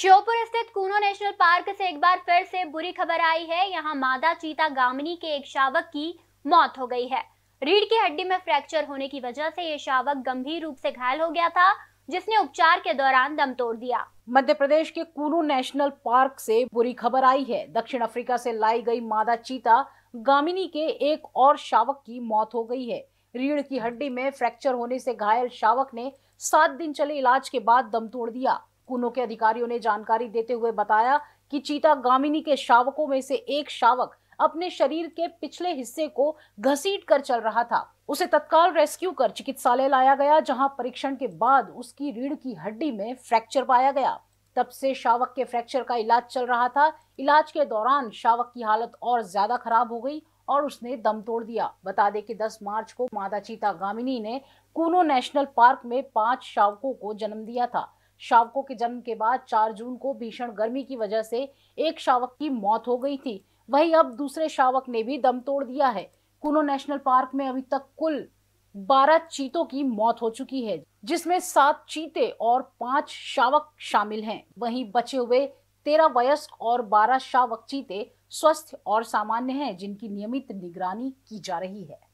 श्योपुर स्थित Kuno national park से एक बार फिर से बुरी खबर आई है यहाँ मादा चीता गामिनी के एक शावक की मौत हो गई है रीढ़ की हड्डी में फ्रैक्चर होने की वजह से ये शावक गंभीर रूप से घायल हो गया था जिसने उपचार के दौरान दम तोड़ दिया मध्य प्रदेश के कूनू नेशनल पार्क से बुरी खबर आई है दक्षिण अफ्रीका से लाई गई मादा चीता गामिनी के एक और शावक की मौत हो गई है रीढ़ की हड्डी में फ्रैक्चर होने से घायल शावक ने सात दिन चले इलाज के बाद दम तोड़ दिया कुनो के अधिकारियों ने जानकारी देते हुए बताया कि चीता गामिनी के शावकों में से एक शावक अपने शरीर के पिछले हिस्से को घसीट कर चल रहा था उसे तत्काल रेस्क्यू कर चिकित्सालय लाया गया जहां परीक्षण के बाद उसकी रीढ़ की हड्डी में फ्रैक्चर पाया गया तब से शावक के फ्रैक्चर का इलाज चल रहा था इलाज के दौरान शावक की हालत और ज्यादा खराब हो गई और उसने दम तोड़ दिया बता दें कि 10 मार्च को मादा चीता गामिनी ने कूनो नेशनल पार्क में पांच शावकों को जन्म दिया था शावकों के जन्म के बाद 4 जून को भीषण गर्मी की वजह से एक शावक की मौत हो गई थी वहीं अब दूसरे शावक ने भी दम तोड़ दिया है कुनो नेशनल पार्क में अभी तक कुल बारह चीतों की मौत हो चुकी है जिसमें सात चीते और पांच शावक शामिल हैं। वहीं बचे हुए तेरह वयस्क और बारह शावक चीते स्वस्थ और सामान्य हैं जिनकी नियमित निगरानी की जा रही है